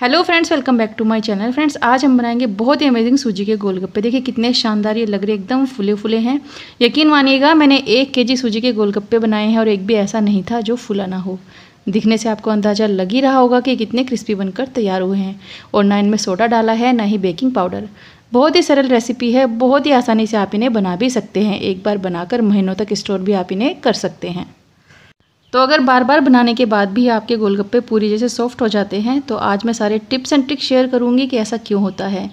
hello friends welcome back to my channel friends आज हम बनाएंगे बहुत ही अमेजिंग सूजी के गोलगप्पे देखिए कितने शानदार ये लग रहे एकदम फुले फुले हैं यकीन मानिएगा मैंने एक केजी सूजी के गोलगप्पे बनाए हैं और एक भी ऐसा नहीं था जो फुला ना हो दिखने से आपको अंदाज़ा लग ही रहा होगा कि कितने क्रिस्पी बनकर तैयार हुए हैं और ना इनमें सोडा डाला है ना ही बेकिंग पाउडर बहुत ही सरल रेसिपी है बहुत ही आसानी से आप इन्हें बना भी सकते हैं एक बार बनाकर महीनों तक स्टोर भी आप इन्हें कर सकते हैं तो अगर बार बार बनाने के बाद भी आपके गोलगप्पे पूरी जैसे सॉफ्ट हो जाते हैं तो आज मैं सारे टिप्स एंड ट्रिक्स शेयर करूंगी कि ऐसा क्यों होता है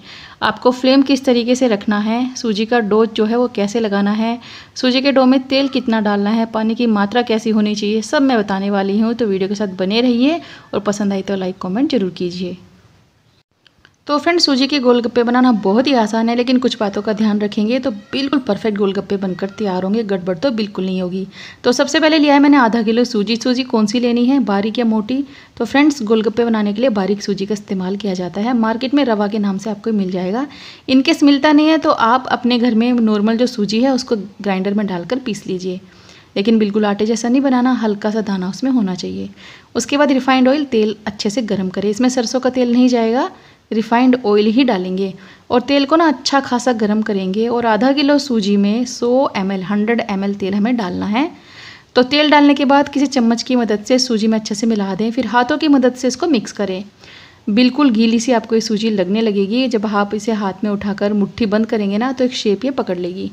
आपको फ्लेम किस तरीके से रखना है सूजी का डो जो है वो कैसे लगाना है सूजी के डो में तेल कितना डालना है पानी की मात्रा कैसी होनी चाहिए सब मैं बताने वाली हूँ तो वीडियो के साथ बने रहिए और पसंद आई तो लाइक कॉमेंट जरूर कीजिए तो फ्रेंड सूजी के गोलगप्पे बनाना बहुत ही आसान है लेकिन कुछ बातों का ध्यान रखेंगे तो बिल्कुल परफेक्ट गोलगप्पे बनकर तैयार होंगे गड़बड़ तो बिल्कुल नहीं होगी तो सबसे पहले लिया है मैंने आधा किलो सूजी सूजी कौन सी लेनी है बारीक या मोटी तो फ्रेंड्स गोलगप्पे बनाने के लिए बारीक सूजी का इस्तेमाल किया जाता है मार्केट में रवा के नाम से आपको मिल जाएगा इनकेस मिलता नहीं है तो आप अपने घर में नॉर्मल जो सूजी है उसको ग्राइंडर में डालकर पीस लीजिए लेकिन बिल्कुल आटे जैसा नहीं बनाना हल्का सा दाना उसमें होना चाहिए उसके बाद रिफाइंड ऑयल तेल अच्छे से गर्म करें इसमें सरसों का तेल नहीं जाएगा रिफाइंड ऑयल ही डालेंगे और तेल को ना अच्छा खासा गर्म करेंगे और आधा किलो सूजी में 100 M L hundred M L तेल हमें डालना है तो तेल डालने के बाद किसी चम्मच की मदद से सूजी में अच्छे से मिला दें फिर हाथों की मदद से इसको मिक्स करें बिल्कुल गीली सी आपको ये सूजी लगने लगेगी जब आप इसे हाथ में उठाकर मुट्ठी बंद करेंगे ना तो एक शेप ये पकड़ लेगी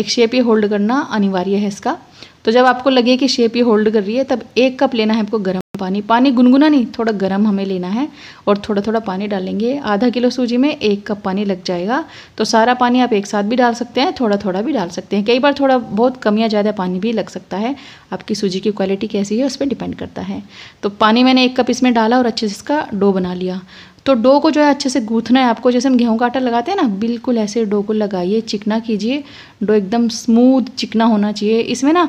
एक शेप ये होल्ड करना अनिवार्य है इसका तो जब आपको लगे कि शेप ये होल्ड कर रही है तब एक कप लेना है आपको गर्म पानी पानी गुनगुना नहीं थोड़ा गर्म हमें लेना है और थोड़ा थोड़ा पानी डालेंगे आधा किलो सूजी में एक कप पानी लग जाएगा तो सारा पानी आप एक साथ भी डाल सकते हैं थोड़ा थोड़ा भी डाल सकते हैं कई बार थोड़ा बहुत कम या ज़्यादा पानी भी लग सकता है आपकी सूजी की क्वालिटी कैसी है उस पर डिपेंड करता है तो पानी मैंने एक कप इसमें डाला और अच्छे से इसका डो बना लिया तो डो को जो है अच्छे से गूथना है आपको जैसे हम गेहूं का आटा लगाते हैं ना बिल्कुल ऐसे डो को लगाइए चिकना कीजिए डो एकदम स्मूथ चिकना होना चाहिए इसमें ना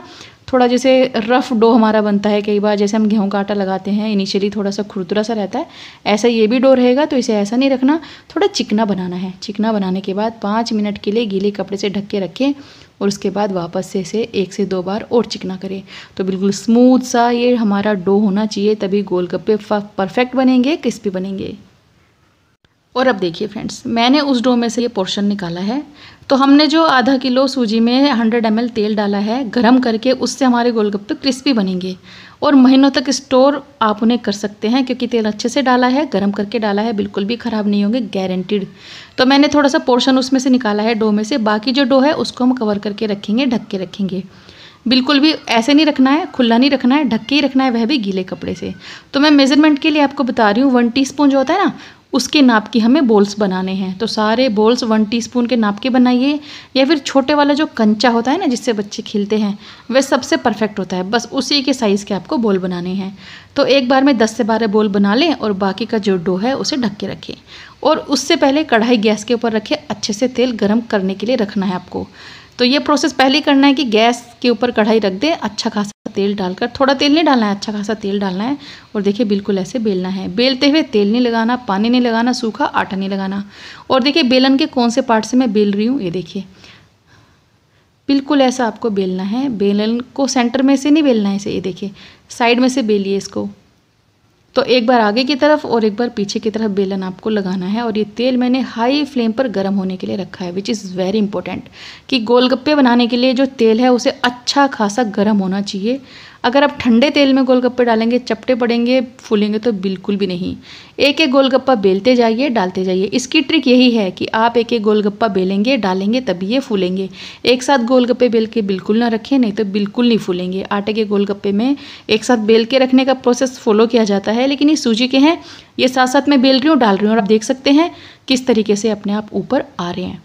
थोड़ा जैसे रफ़ डो हमारा बनता है कई बार जैसे हम गेहूं का आटा लगाते हैं इनिशियली थोड़ा सा खुरदुरा सा रहता है ऐसा ये भी डो रहेगा तो इसे ऐसा नहीं रखना थोड़ा चिकना बनाना है चिकना बनाने के बाद पाँच मिनट के लिए गीले कपड़े से ढक के रखें और उसके बाद वापस से इसे एक से दो बार और चिकना करें तो बिल्कुल स्मूथ सा ये हमारा डो होना चाहिए तभी गोलगप्पे परफेक्ट बनेंगे क्रिस्पी बनेंगे और अब देखिए फ्रेंड्स मैंने उस डो में से ये पोर्शन निकाला है तो हमने जो आधा किलो सूजी में 100 एम तेल डाला है गरम करके उससे हमारे गोलगप्पे क्रिस्पी बनेंगे और महीनों तक स्टोर आप उन्हें कर सकते हैं क्योंकि तेल अच्छे से डाला है गरम करके डाला है बिल्कुल भी ख़राब नहीं होंगे गारंटीड तो मैंने थोड़ा सा पोर्शन उसमें से निकाला है डो में से बाकी जो डो है उसको हम कवर करके रखेंगे ढक के रखेंगे बिल्कुल भी ऐसे नहीं रखना है खुला नहीं रखना है ढक के ही रखना है वह भी गीले कपड़े से तो मैं मेज़रमेंट के लिए आपको बता रही हूँ वन टीस्पून जो होता है ना उसके नाप की हमें बोल्स बनाने हैं तो सारे बोल्स वन टीस्पून के नाप के बनाइए या फिर छोटे वाला जो कंचा होता है ना जिससे बच्चे खेलते हैं वह सबसे परफेक्ट होता है बस उसी के साइज़ के आपको बोल बनाने हैं तो एक बार में दस से बारह बोल बना लें और बाकी का जो डो है उसे ढक के रखें और उससे पहले कढ़ाई गैस के ऊपर रखें अच्छे से तेल गर्म करने के लिए रखना है आपको तो ये प्रोसेस पहले करना है कि गैस के ऊपर कढ़ाई रख दें अच्छा खासा तेल डालकर थोड़ा तेल नहीं डालना है अच्छा खासा तेल डालना है और देखिए बिल्कुल ऐसे बेलना है बेलते हुए तेल नहीं लगाना पानी नहीं लगाना सूखा आटा नहीं लगाना और देखिए बेलन के कौन से पार्ट से मैं बेल रही हूँ ये देखिए बिल्कुल ऐसा आपको बेलना है बेलन को सेंटर में से नहीं बेलना है इसे ये देखिए साइड में से बेलिए इसको तो एक बार आगे की तरफ और एक बार पीछे की तरफ बेलन आपको लगाना है और ये तेल मैंने हाई फ्लेम पर गर्म होने के लिए रखा है विच इज़ वेरी इंपॉर्टेंट कि गोलगप्पे बनाने के लिए जो तेल है उसे अच्छा खासा गर्म होना चाहिए अगर आप ठंडे तेल में गोलगप्पे डालेंगे चपटे पड़ेंगे फूलेंगे तो बिल्कुल भी नहीं एक एक गोलगप्पा बेलते जाइए डालते जाइए इसकी ट्रिक यही है कि आप एक एक गोलगप्पा बेलेंगे डालेंगे तभी ये फूलेंगे एक साथ गोलगप्पे बेल के बिल्कुल ना रखें नहीं तो बिल्कुल नहीं फूलेंगे आटे के गोलगप्पे में एक साथ बेल के रखने का प्रोसेस फॉलो किया जाता है लेकिन ये सूजी के हैं ये साथ साथ मैं बेल रही हूँ डाल रही हूँ और आप देख सकते हैं किस तरीके से अपने आप ऊपर आ रहे हैं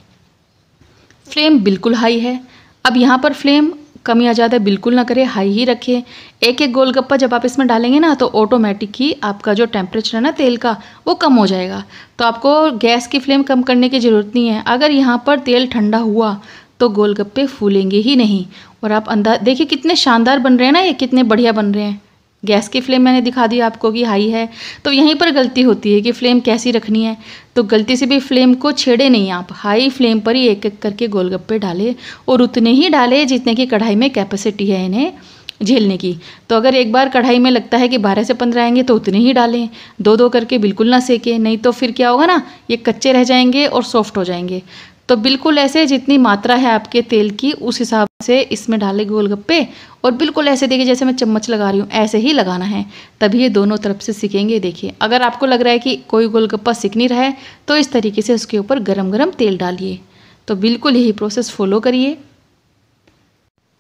फ्लेम बिल्कुल हाई है अब यहाँ पर फ्लेम आ जाता ज़्यादा बिल्कुल ना करें हाई ही रखें एक एक गोलगप्पा जब आप इसमें डालेंगे ना तो ऑटोमेटिक ही आपका जो टेम्परेचर है ना तेल का वो कम हो जाएगा तो आपको गैस की फ्लेम कम करने की ज़रूरत नहीं है अगर यहाँ पर तेल ठंडा हुआ तो गोलगप्पे फूलेंगे ही नहीं और आप अंदाज देखिए कितने शानदार बन रहे हैं ना ये कितने बढ़िया बन रहे हैं गैस की फ्लेम मैंने दिखा दी आपको कि हाई है तो यहीं पर गलती होती है कि फ्लेम कैसी रखनी है तो गलती से भी फ्लेम को छेड़े नहीं आप हाई फ्लेम पर ही एक एक करके गोलगप्पे डालें और उतने ही डालें जितने की कढ़ाई में कैपेसिटी है इन्हें झेलने की तो अगर एक बार कढ़ाई में लगता है कि बारह से पंद्रह आएंगे तो उतने ही डालें दो दो करके बिल्कुल ना सेकें नहीं तो फिर क्या होगा ना ये कच्चे रह जाएंगे और सॉफ्ट हो जाएंगे तो बिल्कुल ऐसे जितनी मात्रा है आपके तेल की उस हिसाब से इसमें डाले गोलगप्पे और बिल्कुल ऐसे देखिए जैसे मैं चम्मच लगा रही हूँ ऐसे ही लगाना है तभी ये दोनों तरफ से सीखेंगे देखिए अगर आपको लग रहा है कि कोई गोलगप्पा सीख नहीं रहा है तो इस तरीके से उसके ऊपर गर्म गर्म तेल डालिए तो बिल्कुल यही प्रोसेस फॉलो करिए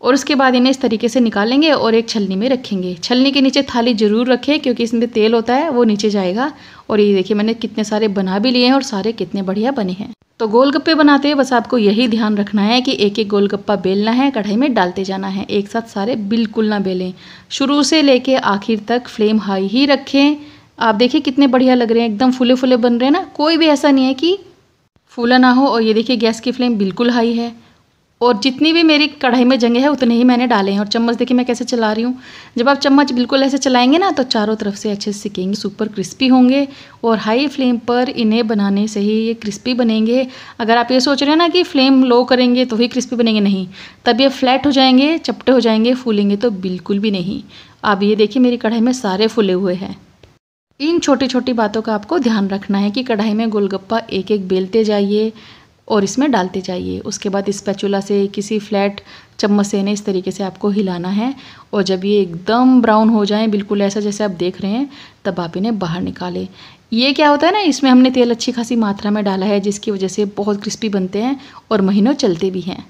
और उसके बाद इन्हें इस तरीके से निकालेंगे और एक छलनी में रखेंगे छलनी के नीचे थाली ज़रूर रखें क्योंकि इसमें तेल होता है वो नीचे जाएगा और ये देखिए मैंने कितने सारे बना भी लिए हैं और सारे कितने बढ़िया बने हैं तो गोलगप्पे बनाते हैं बस आपको यही ध्यान रखना है कि एक एक गोलगप्पा बेलना है कढ़ाई में डालते जाना है एक साथ सारे बिल्कुल ना बेलें शुरू से लेके आखिर तक फ्लेम हाई ही रखें आप देखिए कितने बढ़िया लग रहे हैं एकदम फूले फूले बन रहे हैं ना कोई भी ऐसा नहीं है कि फूला ना हो और ये देखिए गैस की फ्लेम बिल्कुल हाई है और जितनी भी मेरी कढ़ाई में जंगे हैं उतने ही मैंने डाले हैं और चम्मच देखिए मैं कैसे चला रही हूँ जब आप चम्मच बिल्कुल ऐसे चलाएंगे ना तो चारों तरफ से अच्छे से सिकेंगे सुपर क्रिस्पी होंगे और हाई फ्लेम पर इन्हें बनाने से ही ये क्रिस्पी बनेंगे अगर आप ये सोच रहे हो ना कि फ्लेम लो करेंगे तो ही क्रिस्पी बनेंगे नहीं तब ये फ्लैट हो जाएंगे चपटे हो जाएंगे फूलेंगे तो बिल्कुल भी नहीं अब ये देखिए मेरी कढ़ाई में सारे फूले हुए हैं इन छोटी छोटी बातों का आपको ध्यान रखना है कि कढ़ाई में गोलगप्पा एक एक बेलते जाइए और इसमें डालते जाइए उसके बाद इस पैचुला से किसी फ्लैट चम्मच से इन्हें इस तरीके से आपको हिलाना है और जब ये एकदम ब्राउन हो जाए बिल्कुल ऐसा जैसे आप देख रहे हैं तब आप इन्हें बाहर निकालें ये क्या होता है ना इसमें हमने तेल अच्छी खासी मात्रा में डाला है जिसकी वजह से बहुत क्रिस्पी बनते हैं और महीनों चलते भी हैं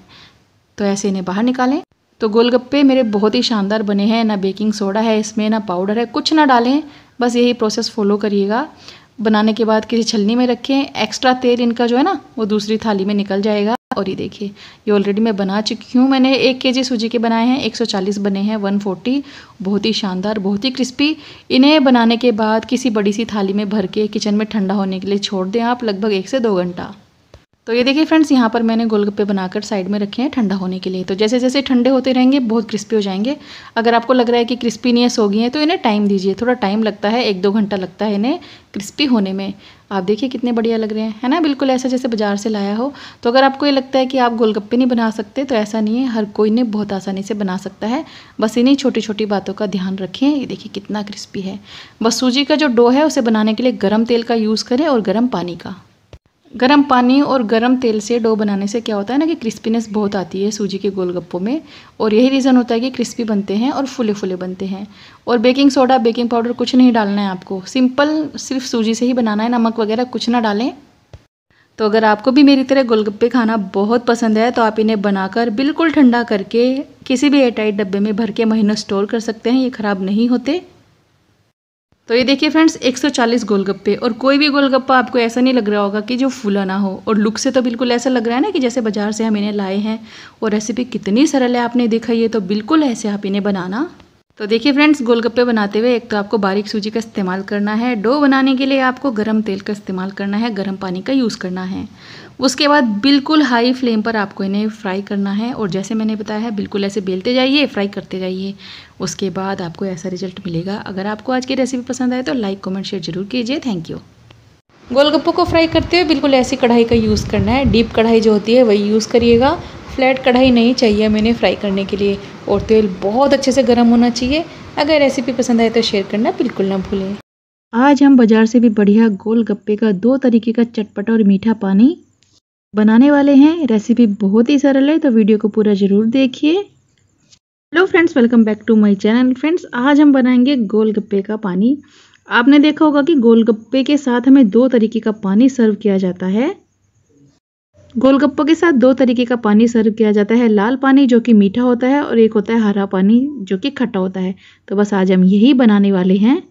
तो ऐसे इन्हें बाहर निकालें तो गोलगप्पे मेरे बहुत ही शानदार बने हैं ना बेकिंग सोडा है इसमें ना पाउडर है कुछ ना डालें बस यही प्रोसेस फॉलो करिएगा बनाने के बाद किसी छलनी में रखें एक्स्ट्रा तेल इनका जो है ना वो दूसरी थाली में निकल जाएगा और ये देखिए ये ऑलरेडी मैं बना चुकी हूँ मैंने एक के जी सूजी के बनाए हैं 140 बने हैं 140 बहुत ही शानदार बहुत ही क्रिस्पी इन्हें बनाने के बाद किसी बड़ी सी थाली में भर के किचन में ठंडा होने के लिए छोड़ दें आप लगभग एक से दो घंटा तो ये देखिए फ्रेंड्स यहाँ पर मैंने गोलगप्पे बनाकर साइड में रखे हैं ठंडा होने के लिए तो जैसे जैसे ठंडे होते रहेंगे बहुत क्रिस्पी हो जाएंगे अगर आपको लग रहा है कि क्रिस्पीनेस हो गई है तो इन्हें टाइम दीजिए थोड़ा टाइम लगता है एक दो घंटा लगता है इन्हें क्रिस्पी होने में आप देखिए कितने बढ़िया लग रहे हैं है ना बिल्कुल ऐसा जैसे बाजार से लाया हो तो अगर आपको ये लगता है कि आप गोलगप्पे नहीं बना सकते तो ऐसा नहीं है हर कोई ने बहुत आसानी से बना सकता है बस इन्हीं छोटी छोटी बातों का ध्यान रखें ये देखिए कितना क्रिस्पी है बस सूजी का जो डो है उसे बनाने के लिए गर्म तेल का यूज़ करें और गर्म पानी का गर्म पानी और गर्म तेल से डो बनाने से क्या होता है ना कि क्रिस्पीनेस बहुत आती है सूजी के गोलगप्पों में और यही रीज़न होता है कि क्रिस्पी बनते हैं और फुले फुले बनते हैं और बेकिंग सोडा बेकिंग पाउडर कुछ नहीं डालना है आपको सिंपल सिर्फ सूजी से ही बनाना है नमक वगैरह कुछ ना डालें तो अगर आपको भी मेरी तरह गोलगप्पे खाना बहुत पसंद है तो आप इन्हें बनाकर बिल्कुल ठंडा करके किसी भी एयरटाइट डब्बे में भर के महीनों स्टोर कर सकते हैं ये ख़राब नहीं होते तो ये देखिए फ्रेंड्स 140 गोलगप्पे और कोई भी गोलगप्पा आपको ऐसा नहीं लग रहा होगा कि जो फूला ना हो और लुक से तो बिल्कुल ऐसा लग रहा है ना कि जैसे बाज़ार से हम इन्हें लाए हैं और रेसिपी कितनी सरल है आपने देखा ये तो बिल्कुल ऐसे आप इन्हें बनाना तो देखिए फ्रेंड्स गोलगप्पे बनाते हुए एक तो आपको बारीक सूजी का इस्तेमाल करना है डो बनाने के लिए आपको गर्म तेल का इस्तेमाल करना है गर्म पानी का यूज़ करना है उसके बाद बिल्कुल हाई फ्लेम पर आपको इन्हें फ्राई करना है और जैसे मैंने बताया है बिल्कुल ऐसे बेलते जाइए फ्राई करते जाइए उसके बाद आपको ऐसा रिजल्ट मिलेगा अगर आपको आज की रेसिपी पसंद आए तो लाइक कॉमेंट शेयर जरूर कीजिए थैंक यू गोलगप्पों को फ्राई करते हुए बिल्कुल ऐसी कढ़ाई का यूज़ करना है डीप कढ़ाई जो होती है वही यूज़ करिएगा फ्लैट कढ़ाई नहीं चाहिए मैंने फ्राई करने के लिए और तेल बहुत अच्छे से गर्म होना चाहिए अगर रेसिपी पसंद आए तो शेयर करना बिल्कुल ना भूलें आज हम बाज़ार से भी बढ़िया गोल गप्पे का दो तरीके का चटपटा और मीठा पानी बनाने वाले हैं रेसिपी बहुत ही सरल है तो वीडियो को पूरा ज़रूर देखिए hello friends welcome back to my channel friends आज हम बनाएंगे गोल गप्पे का पानी आपने देखा होगा कि गोलगप्पे के साथ हमें दो तरीके का पानी सर्व किया जाता है गोलगप्पों के साथ दो तरीके का पानी सर्व किया जाता है लाल पानी जो कि मीठा होता है और एक होता है हरा पानी जो कि खट्टा होता है तो बस आज हम यही बनाने वाले हैं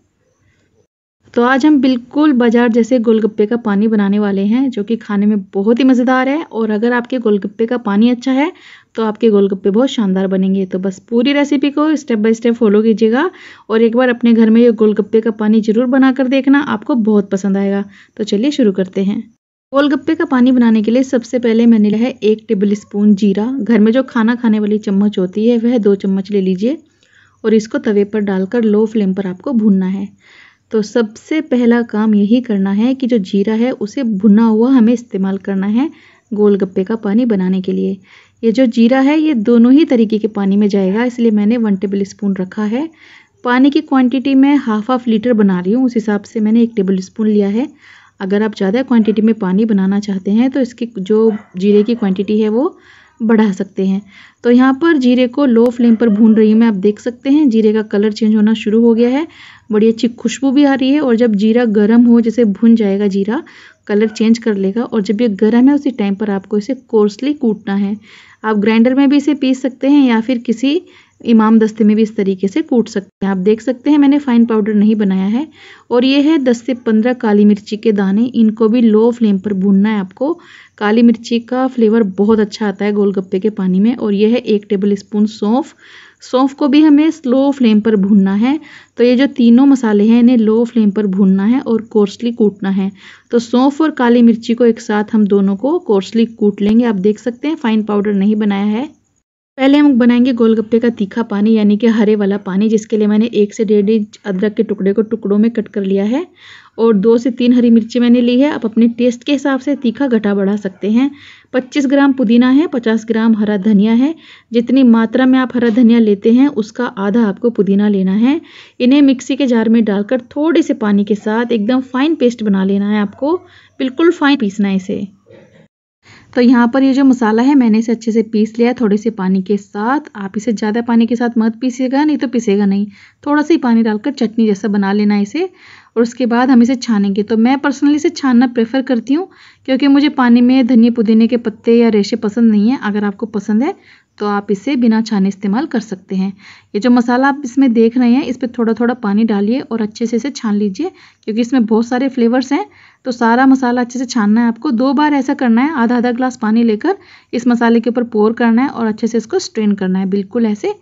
तो आज हम बिल्कुल बाजार जैसे गोलगप्पे का पानी बनाने वाले हैं जो कि खाने में बहुत ही मज़ेदार है और अगर आपके गोलगप्पे का पानी अच्छा है तो आपके गोलगप्पे बहुत शानदार बनेंगे तो बस पूरी रेसिपी को स्टेप बाय स्टेप फॉलो कीजिएगा और एक बार अपने घर में ये गोलगप्पे का पानी ज़रूर बना कर देखना आपको बहुत पसंद आएगा तो चलिए शुरू करते हैं गोलगप्पे का पानी बनाने के लिए सबसे पहले मैंने लिया है एक टेबल स्पून जीरा घर में जो खाना खाने वाली चम्मच होती है वह दो चम्मच ले लीजिए और इसको तवे पर डालकर लो फ्लेम पर आपको भूनना है तो सबसे पहला काम यही करना है कि जो जीरा है उसे भुना हुआ हमें इस्तेमाल करना है गोलगप्पे का पानी बनाने के लिए ये जो जीरा है ये दोनों ही तरीके के पानी में जाएगा इसलिए मैंने वन टेबल स्पून रखा है पानी की क्वांटिटी मैं हाफ हाफ लीटर बना रही हूँ उस हिसाब से मैंने एक टेबल स्पून लिया है अगर आप ज़्यादा क्वांटिटी में पानी बनाना चाहते हैं तो इसकी जो जीरे की क्वांटिटी है वो बढ़ा सकते हैं तो यहाँ पर जीरे को लो फ्लेम पर भून रही हूँ मैं आप देख सकते हैं जीरे का कलर चेंज होना शुरू हो गया है बड़ी अच्छी खुशबू भी आ रही है और जब जीरा गर्म हो जैसे भुन जाएगा जीरा कलर चेंज कर लेगा और जब ये गर्म है उसी टाइम पर आपको इसे कोर्सली कूटना है आप ग्राइंडर में भी इसे पीस सकते हैं या फिर किसी इमाम दस्ते में भी इस तरीके से कूट सकते हैं आप देख सकते हैं मैंने फाइन पाउडर नहीं बनाया है और ये है दस से पंद्रह काली मिर्ची के दाने इनको भी लो फ्लेम पर भूनना है आपको काली मिर्ची का फ्लेवर बहुत अच्छा आता है गोलगप्पे के पानी में और ये है एक टेबल स्पून सौंफ सौंफ को भी हमें स्लो फ्लेम पर भूनना है तो ये जो तीनों मसाले हैं इन्हें लो फ्लेम पर भूनना है और कोर्सली कूटना है तो सौंफ और काली मिर्ची को एक साथ हम दोनों को कोर्सली कूट लेंगे आप देख सकते हैं फाइन पाउडर नहीं बनाया है पहले हम बनाएंगे गोलगप्पे का तीखा पानी यानी कि हरे वाला पानी जिसके लिए मैंने एक से डेढ़ इंच अदरक के टुकड़े को टुकड़ों में कट कर लिया है और दो से तीन हरी मिर्ची मैंने ली है आप अपने टेस्ट के हिसाब से तीखा घटा बढ़ा सकते हैं 25 ग्राम पुदीना है 50 ग्राम हरा धनिया है जितनी मात्रा में आप हरा धनिया लेते हैं उसका आधा आपको पुदीना लेना है इन्हें मिक्सी के जार में डालकर थोड़े से पानी के साथ एकदम फाइन पेस्ट बना लेना है आपको बिल्कुल फाइन पीसना है इसे तो यहाँ पर ये जो मसाला है मैंने इसे अच्छे से पीस लिया थोड़े से पानी के साथ आप इसे ज़्यादा पानी के साथ मत पीसिएगा नहीं तो पीसेगा नहीं थोड़ा सा ही पानी डालकर चटनी जैसा बना लेना इसे और उसके बाद हम इसे छानेंगे तो मैं पर्सनली इसे छानना प्रेफर करती हूँ क्योंकि मुझे पानी में धनिया पुदीने के पत्ते या रेशे पसंद नहीं है अगर आपको पसंद है तो आप इसे बिना छाने इस्तेमाल कर सकते हैं ये जो मसाला आप इसमें देख रहे हैं इस पर थोड़ा थोड़ा पानी डालिए और अच्छे से इसे छान लीजिए क्योंकि इसमें बहुत सारे फ्लेवर्स हैं तो सारा मसाला अच्छे से छानना है आपको दो बार ऐसा करना है आधा आधा ग्लास पानी लेकर इस मसाले के ऊपर पोर करना है और अच्छे से इसको स्ट्रेन करना है बिल्कुल ऐसे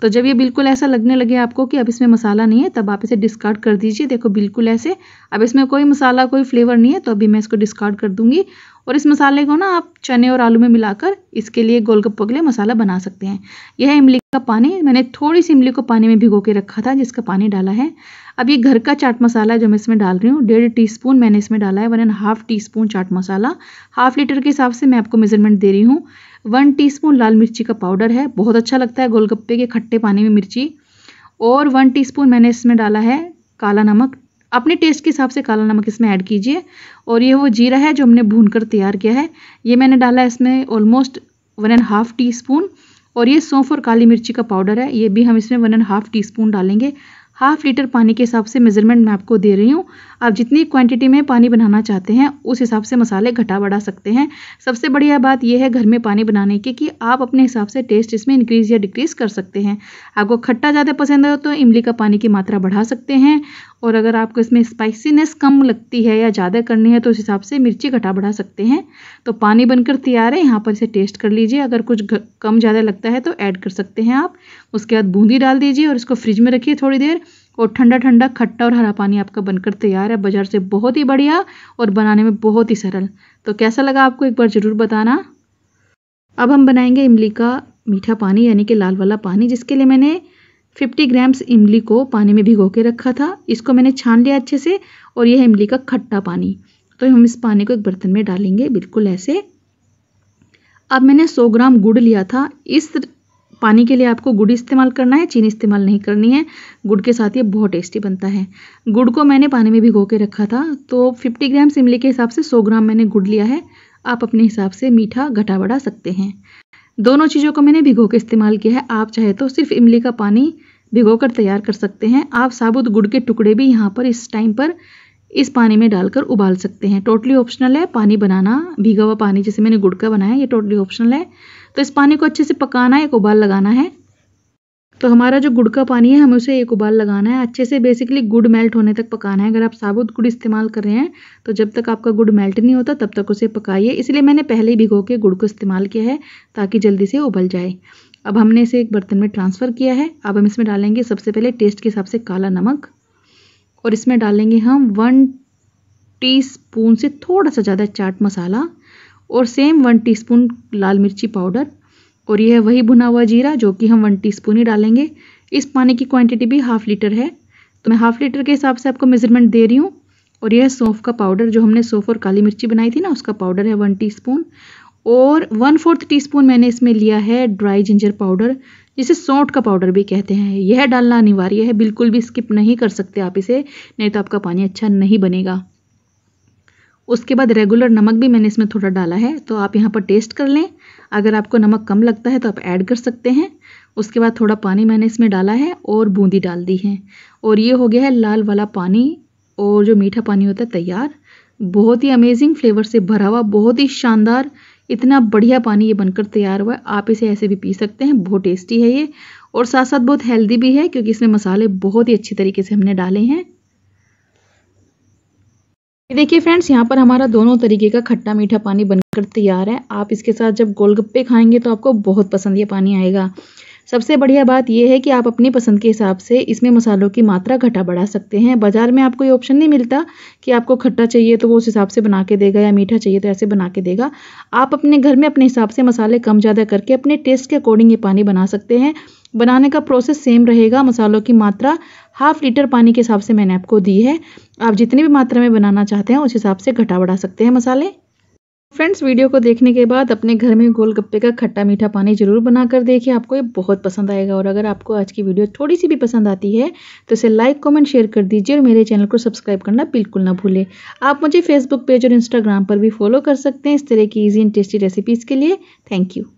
तो जब ये बिल्कुल ऐसा लगने लगे आपको कि अब इसमें मसाला नहीं है तब आप इसे डिस्कार्ड कर दीजिए देखो बिल्कुल ऐसे अब इसमें कोई मसाला कोई फ्लेवर नहीं है तो अभी मैं इसको डिस्कार्ड कर दूंगी और इस मसाले को ना आप चने और आलू में मिलाकर इसके लिए गोलगप्पों के लिए मसाला बना सकते हैं यह है इमली का पानी मैंने थोड़ी सी इमली को पानी में भिगो के रखा था जिसका पानी डाला है अब ये घर का चाट मसाला है जो मैं इसमें डाल रही हूँ डेढ़ टी स्पून मैंने इसमें डाला है one and half teaspoon chaat masala half litre के हिसाब से मैं आपको मेजरमेंट दे रही हूँ वन टी स्पून लाल मिर्ची का पाउडर है बहुत अच्छा लगता है गोलगप्पे के खट्टे पानी में मिर्ची और वन स्पून मैंने इसमें डाला है काला नमक अपने टेस्ट के हिसाब से काला नमक इसमें ऐड कीजिए और ये वो जीरा है जो हमने भून कर तैयार किया है ये मैंने डाला है इसमें almost one and half teaspoon और ये सौंफ और काली मिर्ची का पाउडर है ये भी हम इसमें one and half teaspoon डालेंगे हाफ लीटर पानी के हिसाब से मेज़रमेंट मैं आपको दे रही हूँ आप जितनी क्वांटिटी में पानी बनाना चाहते हैं उस हिसाब से मसाले घटा बढ़ा सकते हैं सबसे बढ़िया बात यह है घर में पानी बनाने की कि आप अपने हिसाब से टेस्ट इसमें इंक्रीज़ या डिक्रीज़ कर सकते हैं आपको खट्टा ज़्यादा पसंद है तो इमली का पानी की मात्रा बढ़ा सकते हैं और अगर आपको इसमें स्पाइसीनेस कम लगती है या ज़्यादा करनी है तो उस हिसाब से मिर्ची घटा बढ़ा सकते हैं तो पानी बनकर तैयार है यहाँ पर इसे टेस्ट कर लीजिए अगर कुछ कम ज़्यादा लगता है तो ऐड कर सकते हैं आप उसके बाद बूंदी डाल दीजिए और इसको फ्रिज में रखिए थोड़ी देर और ठंडा ठंडा खट्टा और हरा पानी आपका बनकर तैयार है बाज़ार से बहुत ही बढ़िया और बनाने में बहुत ही सरल तो कैसा लगा आपको एक बार ज़रूर बताना अब हम बनाएंगे इमली का मीठा पानी यानी कि लाल वाला पानी जिसके लिए मैंने 50 ग्राम्स इमली को पानी में भिगो के रखा था इसको मैंने छान लिया अच्छे से और यह इमली का खट्टा पानी तो हम इस पानी को एक बर्तन में डालेंगे बिल्कुल ऐसे अब मैंने 100 ग्राम गुड़ लिया था इस पानी के लिए आपको गुड़ इस्तेमाल करना है चीनी इस्तेमाल नहीं करनी है गुड़ के साथ ये बहुत टेस्टी बनता है गुड़ को मैंने पानी में भिगो के रखा था तो 50 ग्राम इमली के हिसाब से 100 ग्राम मैंने गुड़ लिया है आप अपने हिसाब से मीठा घटा बढ़ा सकते हैं दोनों चीज़ों को मैंने भिगो के इस्तेमाल किया है आप चाहे तो सिर्फ इमली का पानी भिगो कर तैयार कर सकते हैं आप साबुत गुड़ के टुकड़े भी यहाँ पर इस टाइम पर इस पानी में डालकर उबाल सकते हैं टोटली ऑप्शनल है पानी बनाना भीगा हुआ पानी जैसे मैंने गुड़ का बनाया ये टोटली ऑप्शनल है तो इस पानी को अच्छे से पकाना है एक उबाल लगाना है तो हमारा जो गुड़ का पानी है हमें उसे एक उबाल लगाना है अच्छे से बेसिकली गुड़ मेल्ट होने तक पकाना है अगर आप साबुत गुड़ इस्तेमाल कर रहे हैं तो जब तक आपका गुड़ मेल्ट नहीं होता तब तक उसे पकाइए इसलिए मैंने पहले ही भिगो के गुड़ को इस्तेमाल किया है ताकि जल्दी से उबल जाए अब हमने इसे एक बर्तन में ट्रांसफ़र किया है अब हम इसमें डालेंगे सबसे पहले टेस्ट के हिसाब से काला नमक और इसमें डालेंगे हम वन स्पून से थोड़ा सा ज़्यादा चाट मसाला और सेम वन टीस्पून लाल मिर्ची पाउडर और यह वही भुना हुआ जीरा जो कि हम वन टीस्पून ही डालेंगे इस पानी की क्वांटिटी भी हाफ़ लीटर है तो मैं हाफ़ लीटर के हिसाब से आपको मेज़रमेंट दे रही हूँ और यह सौंफ का पाउडर जो हमने सौंफ और काली मिर्ची बनाई थी ना उसका पाउडर है वन टी और वन फोर्थ टी मैंने इसमें लिया है ड्राई जिंजर पाउडर जिसे सौंठ का पाउडर भी कहते हैं यह डालना अनिवार्य है बिल्कुल भी स्किप नहीं कर सकते आप इसे नहीं तो आपका पानी अच्छा नहीं बनेगा उसके बाद रेगुलर नमक भी मैंने इसमें थोड़ा डाला है तो आप यहाँ पर टेस्ट कर लें अगर आपको नमक कम लगता है तो आप ऐड कर सकते हैं उसके बाद थोड़ा पानी मैंने इसमें डाला है और बूंदी डाल दी है और ये हो गया है लाल वाला पानी और जो मीठा पानी होता है तैयार बहुत ही अमेजिंग फ्लेवर से भरा हुआ बहुत ही शानदार इतना बढ़िया पानी ये बनकर तैयार हुआ है आप इसे ऐसे भी पी सकते हैं बहुत टेस्टी है ये और साथ साथ बहुत हेल्दी भी है क्योंकि इसमें मसाले बहुत ही अच्छी तरीके से हमने डाले हैं देखिए फ्रेंड्स यहाँ पर हमारा दोनों तरीके का खट्टा मीठा पानी बनकर तैयार है आप इसके साथ जब गोलगप्पे खाएंगे तो आपको बहुत पसंद ये पानी आएगा सबसे बढ़िया बात यह है कि आप अपनी पसंद के हिसाब से इसमें मसालों की मात्रा घटा बढ़ा सकते हैं बाज़ार में आपको ये ऑप्शन नहीं मिलता कि आपको खट्टा चाहिए तो वो उस हिसाब से बना के देगा या मीठा चाहिए तो ऐसे बना के देगा आप अपने घर में अपने हिसाब से मसाले कम ज़्यादा करके अपने टेस्ट के अकॉर्डिंग ये पानी बना सकते हैं बनाने का प्रोसेस सेम रहेगा मसालों की मात्रा हाफ लीटर पानी के हिसाब से मैंने आपको दी है आप जितनी भी मात्रा में बनाना चाहते हैं उस हिसाब से घटा बढ़ा सकते हैं मसाले फ्रेंड्स वीडियो को देखने के बाद अपने घर में गोलगप्पे का खट्टा मीठा पानी जरूर बनाकर देखिए आपको ये बहुत पसंद आएगा और अगर आपको आज की वीडियो थोड़ी सी भी पसंद आती है तो इसे लाइक कमेंट शेयर कर दीजिए और मेरे चैनल को सब्सक्राइब करना बिल्कुल ना भूलें आप मुझे फेसबुक पेज और इंस्टाग्राम पर भी फॉलो कर सकते हैं इस तरह की ईजी एंड टेस्टी रेसिपीज़ के लिए थैंक यू